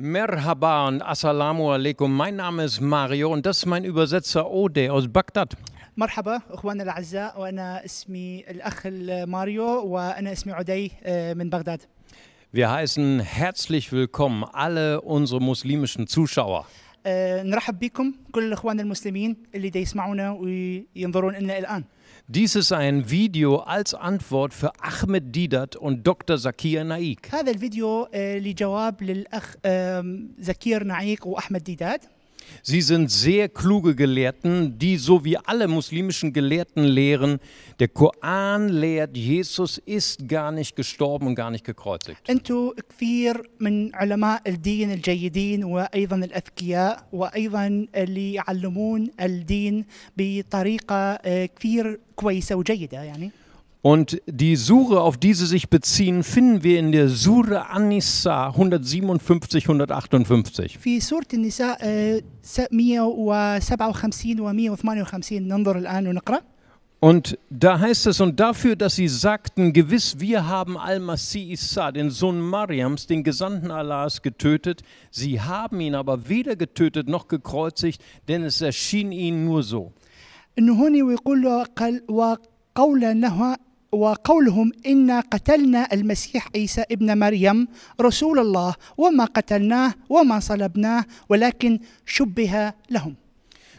Merhaba und Assalamu alaikum. Mein Name ist Mario und das ist mein Übersetzer Ode aus Bagdad. مرحبا اخواننا الاعزاء وانا اسمي الاخ ماريو وانا اسمي عدي من بغداد. Wir heißen herzlich willkommen alle unsere muslimischen Zuschauer. نرحب بكم كل اخواننا المسلمين اللي دا يسمعونا وينظرون لنا الان. Dies ist ein Video als Antwort für Ahmed Didat und Dr. Zakir Naik. Video ist هذا für لجواب للأخ und Dr. Zakir Naik. Sie sind sehr kluge Gelehrten, die so wie alle muslimischen Gelehrten lehren, der Koran lehrt, Jesus ist gar nicht gestorben und gar nicht gekreuzigt. أنتم كثير من علماء الدين الجيدين وأيضا الأذكياء وأيضا اللي يعلمون الدين بطريقة كثير كويسة وجيدة يعني. Und die Sure, auf die sie sich beziehen, finden wir in der Sure An-Nisa 157, 158. Und da heißt es, und dafür, dass sie sagten, gewiss, wir haben Al-Masih Isa, den Sohn Mariams, den Gesandten Allahs, getötet, sie haben ihn aber weder getötet noch gekreuzigt, denn es erschien ihnen nur so. أنه هنا ويقول له وقولهم إنا قتلنا المسيح عيسى ابن مريم رسول الله وما قتلناه وما صلبناه ولكن شبه لهم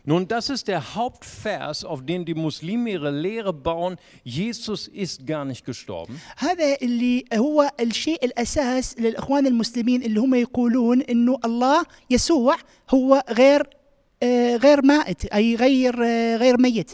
Nun, das ist der Hauptvers, auf den die Muslime ihre Lehre bauen. Jesus ist gar nicht gestorben. هذا اللي هو الشيء الأساس للإخوان المسلمين اللي هم يقولون إنه الله يسوع هو غير آه، غير مائت أي غير آه، غير ميت.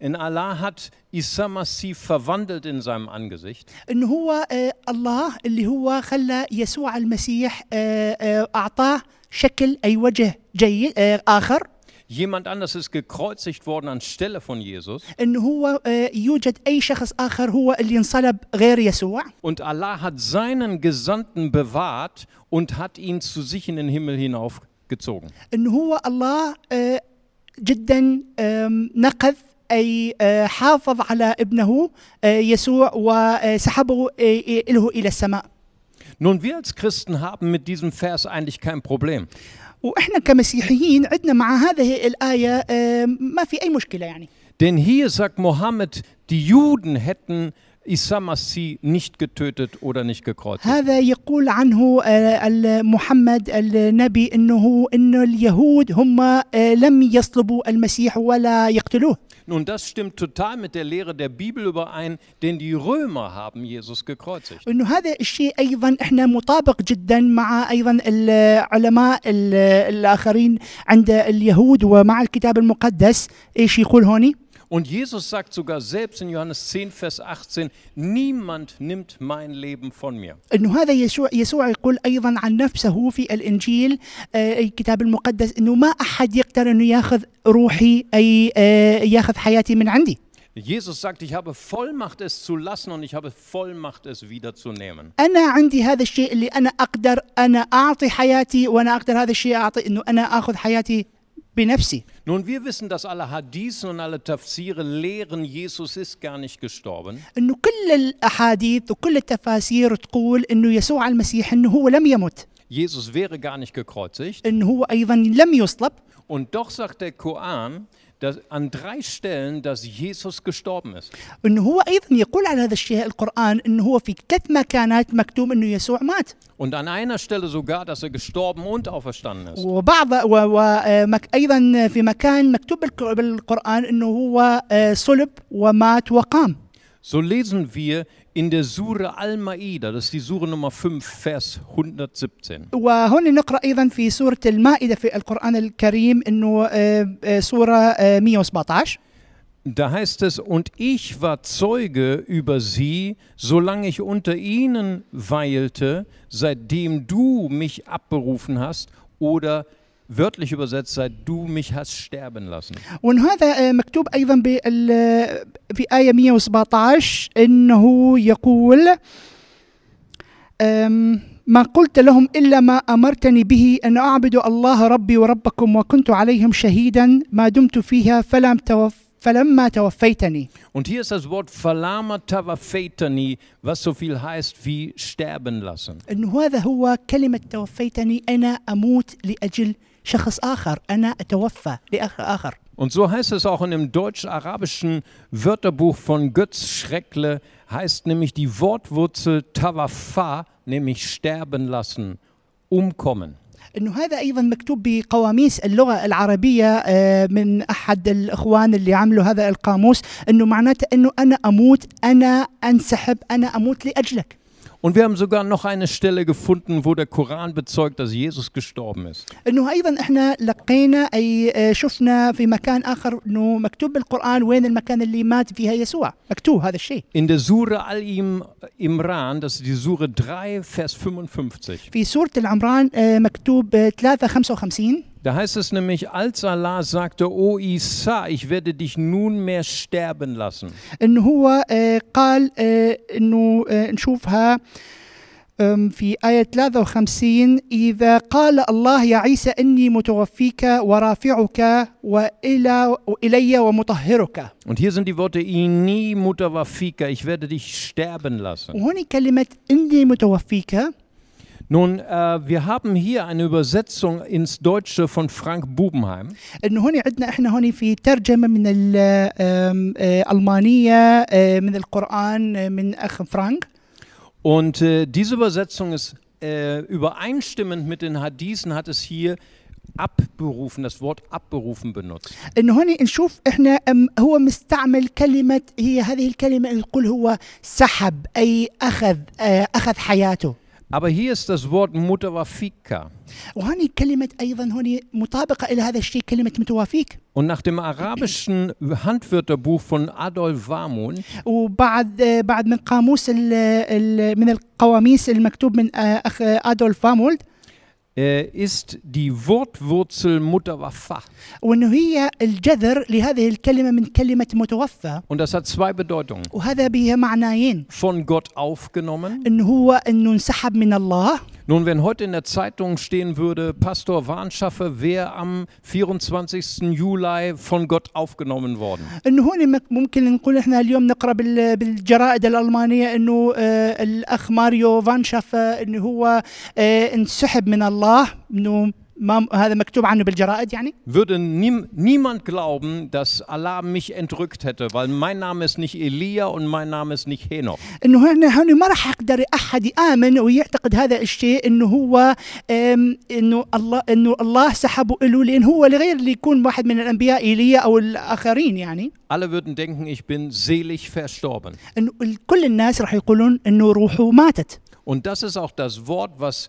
In Allah hat Isa Masih verwandelt in seinem Angesicht. ان هو الله اللي هو خلى يسوع المسيح اعطاه شكل اي وجه جيد اخر Jemand anders ist gekreuzigt worden anstelle von Jesus. ان هو يوجد اي شخص اخر هو اللي انصلب غير يسوع. Und Allah hat seinen Gesandten bewahrt und hat ihn zu sich in den Himmel hinaufgezogen. In ان هو الله جدا نقذ أي حافظ على ابنه يسوع وسحبه له إلى السماء. Nun, wir als Christen haben mit diesem Vers eigentlich kein Problem. واحنا كمسيحيين عندنا مع هذه الآية ما في أي مشكلة يعني. Denn hier sagt Mohammed, die Juden hätten Isa Masih nicht getötet oder nicht gekreuzigt. هذا يقول عنه محمد النبي انه ان اليهود هم لم يصلبوا المسيح ولا يقتلوه. Nun, das stimmt total mit der Lehre der Bibel überein, denn die Römer haben Jesus gekreuzigt. انه هذا الشيء ايضا احنا مطابق جدا مع ايضا العلماء الاخرين عند اليهود ومع الكتاب المقدس ايش يقول هوني؟ und Jesus sagt sogar selbst in Johannes 10, Vers 18, niemand nimmt mein Leben von mir. انه هذا يسوع يسوع يقول ايضا عن نفسه في الانجيل الكتاب المقدس انه ما احد يقدر انه ياخذ روحي اي ياخذ حياتي من عندي. Jesus sagt, ich habe Vollmacht es zu lassen und ich habe Vollmacht es wiederzunehmen. أنا عندي هذا الشيء اللي أنا أقدر أنا أعطي حياتي وأنا أقدر هذا الشيء أعطي إنه أنا آخذ حياتي بنفسي. Nun, wir wissen, dass alle Hadithen und alle Tafsire lehren, Jesus ist gar nicht gestorben. انه كل الاحاديث وكل التفاسير تقول انه يسوع المسيح انه هو لم يمت. Jesus wäre gar nicht gekreuzigt. انه هو ايضا لم يصلب. Und doch sagt der Koran, dass an drei Stellen, dass Jesus gestorben ist. إن هو أيضا يقول على هذا الشيء القرآن إن هو في ثلاث مكانات مكتوب إنه يسوع مات. Und an einer Stelle sogar, dass er gestorben und auferstanden ist. وبعض وأيضا في مكان مكتوب بالقرآن إنه هو صلب ومات وقام. So lesen wir in der Sure al maida das ist die Sure Nummer 5, Vers 117. 117 äh, äh, äh, Da heißt es, und ich war Zeuge über sie, solange ich unter ihnen weilte, seitdem du mich abberufen hast oder wörtlich übersetzt, seit du mich hast sterben lassen. هذا آه، مكتوب أيضا بال آه، في آية 117 أنه يقول ما قلت لهم إلا ما أمرتني به أن أعبد الله ربي وربكم وكنت عليهم شهيدا ما دمت فيها فلم توف فلما توفيتني. Und hier ist das Wort falama تَوَفَّيْتَنِي was so viel heißt wie sterben lassen. أن هذا هو كلمة توفيتني أنا أموت لأجل شخص آخر أنا أتوفى لأخ آخر Und so heißt es auch in dem deutsch-arabischen Wörterbuch von Götz Schreckle, heißt nämlich die Wortwurzel tawafa, nämlich sterben lassen, umkommen. انه هذا ايضا مكتوب بقواميس اللغه العربيه آه، من احد الاخوان اللي عملوا هذا القاموس انه معناته انه انا اموت انا انسحب انا اموت لاجلك Und wir haben sogar noch eine Stelle gefunden, wo der Koran bezeugt, dass Jesus gestorben ist. انه ايضا احنا لقينا اي شفنا في مكان اخر انه مكتوب بالقران In der Sure Al-Imran, das ist die Sure 3 Vers 55 da heißt es nämlich, als Allah sagte, O Isa, ich werde dich nunmehr sterben lassen. إن هو قال إنه نشوفها في آية 53 إذا قال الله يا عيسى إني متوفيك ورافعك وإلى إلي ومطهرك. Und hier sind die Worte إني متوفيك, ich werde dich sterben lassen. وهنا كلمة إني متوفيك nun, äh, wir haben hier eine Übersetzung ins Deutsche von Frank Bubenheim. Und äh, diese Übersetzung ist äh, übereinstimmend mit den Hadithen hat es hier abberufen das Wort abberufen benutzt. Und هنا نشوف احنا هو مستعمل كلمه هي هذه الكلمه القول هو سحب اي اخذ اخذ حياته. Aber hier ist das Wort متوافيك. وهون كلمة أيضا هون مطابقة إلى هذا الشيء كلمة متوافيك. Und nach dem arabischen Handwörterbuch von Adolf Warmun وبعد بعد من قاموس ال ال من القواميس المكتوب من أخ أدولف وامولد ist die Wortwurzel متوفى. وانه هي الجذر لهذه الكلمه من كلمه متوفى. Und das hat zwei Bedeutungen. وهذا به معنيين. Von Gott aufgenommen. ان هو انه انسحب من الله. Nun, wenn heute in der Zeitung stehen würde, Pastor Warnschaffe wäre am 24 يوليو von Gott aufgenommen worden. انه هنا ممكن نقول احنا اليوم نقرا بالجرائد الالمانيه انه آه، الاخ ماريو فانشافه انه هو آه، انسحب من الله انه ما هذا مكتوب عنه بالجرائد يعني؟ Würde nie, niemand glauben, dass Allah mich entrückt hätte, weil mein Name ist nicht Elia und mein Name ist nicht Henoch. انه هنا هنا ما راح يقدر احد يامن ويعتقد هذا الشيء انه هو انه الله انه الله سحبه له لان هو لغير اللي يكون واحد من الانبياء ايليا او الاخرين يعني. Alle würden denken, ich bin selig verstorben. انه كل الناس راح يقولون انه روحه ماتت. Und das ist auch das Wort, was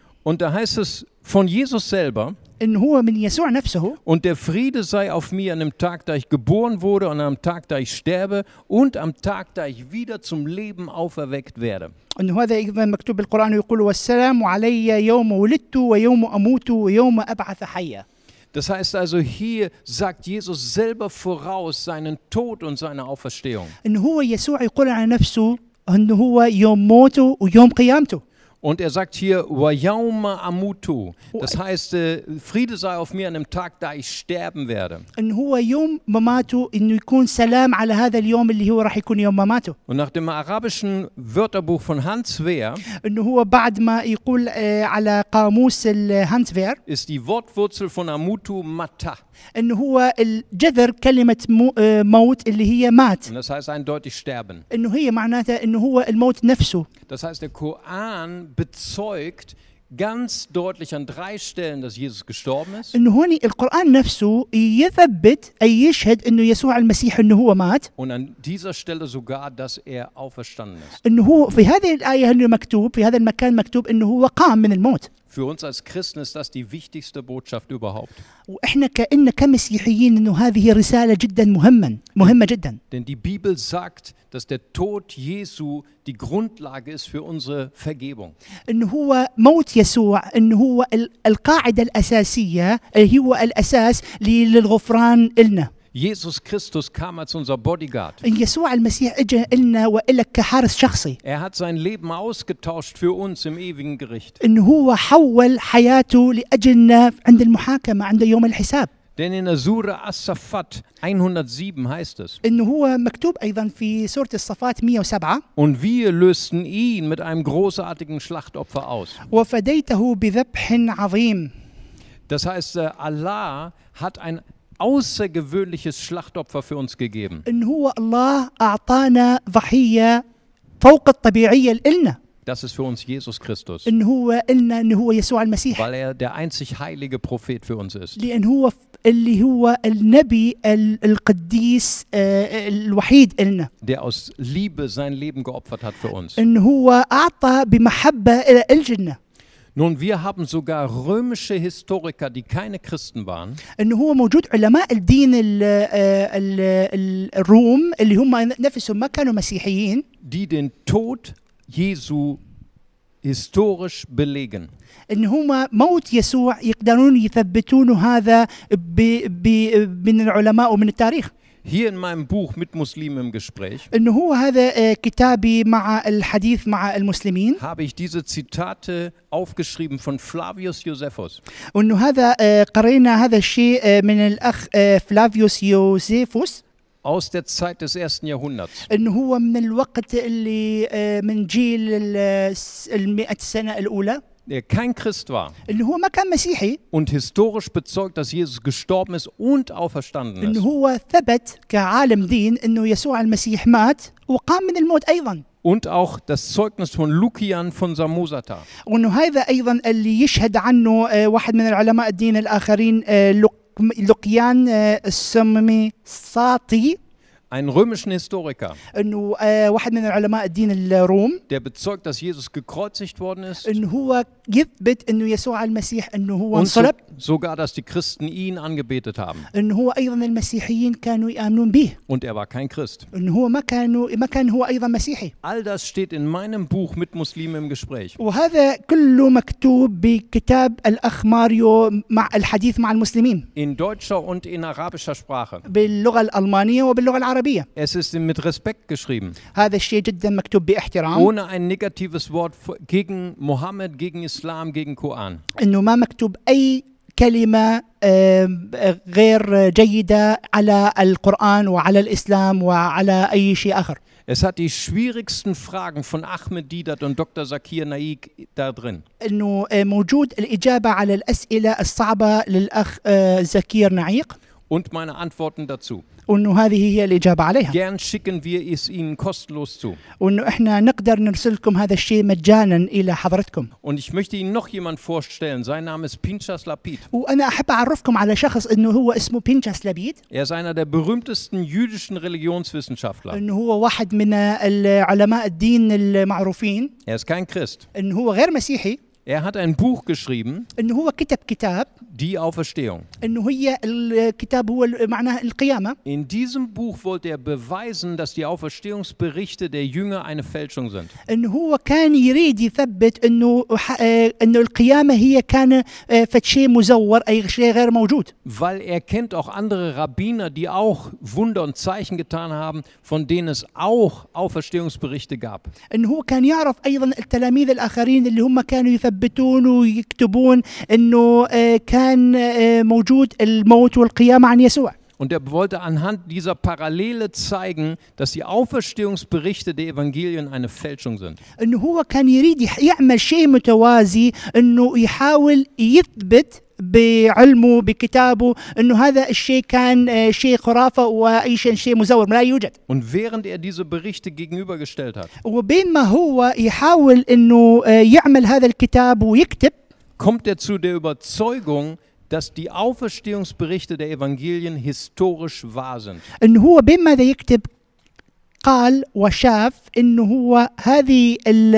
Und da heißt es von Jesus selber. Und der Friede sei auf mir an dem Tag, da ich geboren wurde und am Tag, da ich sterbe und am Tag, da ich wieder zum Leben auferweckt werde. Das heißt also, hier sagt Jesus selber voraus seinen Tod und seine Auferstehung. أن هو يسوع يقول عن نفسه أنه هو يوم موته ويوم قيامته. Und er sagt hier, Wayauma Amutu. Das heißt, äh, Friede sei auf mir an dem Tag, da ich sterben werde. Und nach dem arabischen Wörterbuch von Hans Wehr eh, ist die Wortwurzel von Amutu Mata. ان هو الجذر كلمة موت اللي هي مات. Und das heißt eindeutig sterben. انه هي معناتها انه هو الموت نفسه. Das heißt der Koran bezeugt ganz deutlich an drei Stellen, dass Jesus gestorben ist. انه هوني القرآن نفسه يثبت اي يشهد انه يسوع المسيح انه هو مات. Und an dieser Stelle sogar, dass er auferstanden ist. انه هو في هذه الآية انه مكتوب في هذا المكان مكتوب انه هو قام من الموت. Für uns als Christen ist das die wichtigste Botschaft überhaupt. Denn die Bibel sagt, dass der Tod Jesu die Grundlage ist für unsere Vergebung. انه هو موت يسوع انه هو القاعدة الأساسية هو Jesus Christus kam als unser Bodyguard. Er hat sein Leben ausgetauscht für uns im ewigen Gericht. Denn in der Sura As-Safat 107 heißt es. Und wir lösten ihn mit einem großartigen Schlachtopfer aus. Das heißt, äh, Allah hat ein außergewöhnliches Schlachtopfer für uns gegeben. Das ist für uns Jesus Christus, weil er der einzig heilige Prophet für uns ist. der aus Liebe sein Leben geopfert hat für uns. إن هو أعطى بمحبة إلى الجنة nun, wir haben sogar römische Historiker, die keine Christen waren. انه هو موجود علماء الدين ال ال ال الروم اللي هم نفسهم ما كانوا مسيحيين Die den Tod Jesu historisch belegen. ان هم موت يسوع يقدرون يثبتون هذا ب ب من العلماء ومن التاريخ hier in meinem Buch mit Muslimen im Gespräch habe ich diese Zitate aufgeschrieben von Flavius Josephus وانه هذا aus der Zeit des ersten Jahrhunderts. هو من الوقت اللي من جيل المئة سنة الأولى. der kein Christ war اللي هو ما كان مسيحي und historisch bezeugt, dass Jesus gestorben ist und auferstanden اللي ist هو ثبت كعالم دين انه يسوع المسيح مات وقام من الموت ايضا und auch das Zeugnis von Lukian von Samosata. وانه هذا ايضا اللي يشهد عنه آه، واحد من العلماء الدين الاخرين آه، لق- لقيان آه، السمي ساطي einen römischen Historiker. Der bezeugt, dass Jesus gekreuzigt worden ist. Und so, sogar, dass die Christen ihn angebetet haben. Und er war kein Christ. All das steht in meinem Buch mit Muslimen im Gespräch. وهذا كله مكتوب بكتاب الاخ ماريو مع الحديث مع المسلمين In deutscher und in arabischer Sprache. باللغه العربية. Es ist mit Respekt geschrieben. هذا الشيء جدا مكتوب باحترام. Ohne ein negatives Wort gegen Mohammed, gegen Islam, gegen Koran. إنه ما مكتوب أي كلمة غير جيدة على القرآن وعلى الإسلام وعلى أي شيء آخر. Es hat die schwierigsten Fragen von Ahmed Didat und Dr. Zakir Naik da drin. Und meine Antworten dazu. وانه هذه هي الاجابه عليها. Gern schicken wir es Ihnen kostenlos zu. وانه احنا نقدر نرسلكم هذا الشيء مجانا الى حضرتكم. Und ich möchte Ihnen noch jemand vorstellen. Sein Name ist Pinchas Lapid. وانا احب اعرفكم على شخص انه هو اسمه بينشاس لابيد. Er ist einer der berühmtesten jüdischen Religionswissenschaftler. انه هو واحد من علماء الدين المعروفين. Er ist kein Christ. انه هو غير مسيحي. Er hat ein Buch geschrieben. Die Auferstehung. In diesem Buch wollte er beweisen, dass die Auferstehungsberichte der Jünger eine Fälschung sind. Weil er auch andere Rabbiner, يريد يثبت انه انه القيامه هي كان شيء مزور اي شيء غير موجود. Weil er kennt auch andere Rabbiner, die auch Wunder und Zeichen getan haben, von denen es auch Auferstehungsberichte gab. يثبتون ويكتبون انه كان موجود الموت والقيامه عن يسوع Und er wollte anhand dieser Parallele zeigen, dass die Auferstehungsberichte der Evangelien eine Fälschung sind. Und er انه هو كان يريد يعمل شيء متوازي انه يحاول يثبت بعلمه بكتابه انه هذا الشيء كان آه، شيء خرافه واي شيء شيء مزور لا يوجد. Und während er diese Berichte gegenübergestellt hat. وبينما هو يحاول انه آه، يعمل هذا الكتاب ويكتب kommt er zu der Überzeugung, dass die Auferstehungsberichte der Evangelien historisch wahr sind. إن هو بما يكتب قال وشاف انه هو هذه ال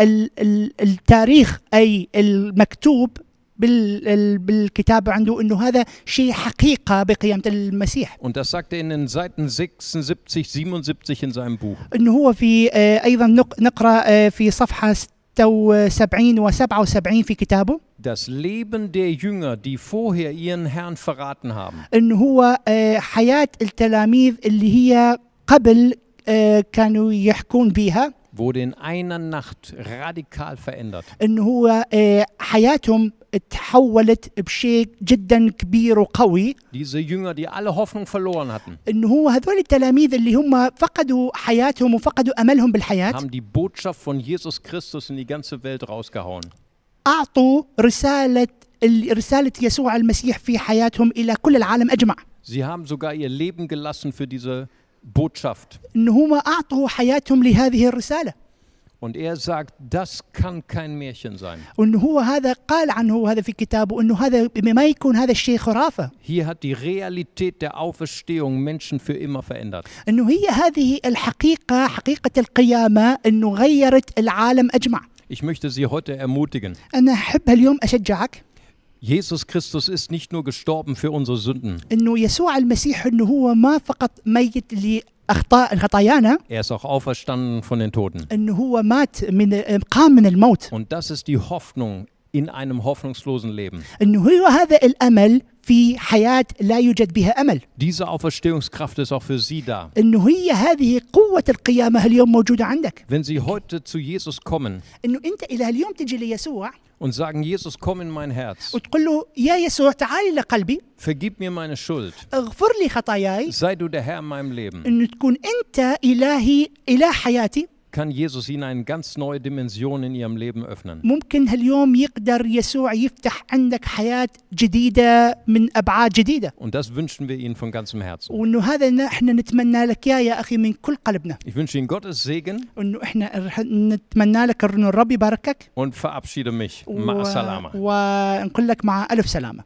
ال ال التاريخ اي المكتوب بالكتاب عنده انه هذا شيء حقيقه بقيامه المسيح. Und das er sagt er in den Seiten 76 77 in seinem Buch. انه هو في آه، ايضا نقرا آه، في صفحه 76 و 77 في كتابه. Das Leben der Jünger, die vorher ihren Herrn verraten haben. انه هو آه، حياه التلاميذ اللي هي قبل كانوا يحكون بها. wurde in einer Nacht radikal verändert. Diese Jünger, die alle Hoffnung verloren hatten. Haben die Botschaft von Jesus Christus in die ganze Welt rausgehauen. رسالة يسوع المسيح في حياتهم الى كل العالم اجمع. Sie haben sogar ihr Leben gelassen für diese Botschaft. ان هم اعطوا حياتهم لهذه الرساله. Und er sagt, das kann kein Märchen sein. Und هو هذا قال عنه هذا في كتابه انه هذا ما يكون هذا الشيء خرافه. Hier hat die Realität der Auferstehung Menschen für immer verändert. انه هي هذه الحقيقه حقيقه القيامه انه غيرت العالم اجمع. Ich möchte Sie heute ermutigen. انا احب اليوم اشجعك. Jesus Christus ist nicht nur gestorben für unsere Sünden. Er ist auch auferstanden von den Toten. Und das ist die Hoffnung in einem hoffnungslosen Leben. Diese Auferstehungskraft ist auch für Sie da. Wenn Sie heute zu Jesus kommen, und sagen, Jesus, komm in mein Herz. Vergib mir meine Schuld. Sei du der Herr in meinem Leben. أن تكون أنت إلهي إله حياتي kann Jesus ihnen eine ganz neue Dimension in ihrem Leben öffnen. Und das wünschen wir ihnen von ganzem Herzen. Ich wünsche ihnen Gottes Segen. Und verabschiede mich. مع salama. ونقول لك مع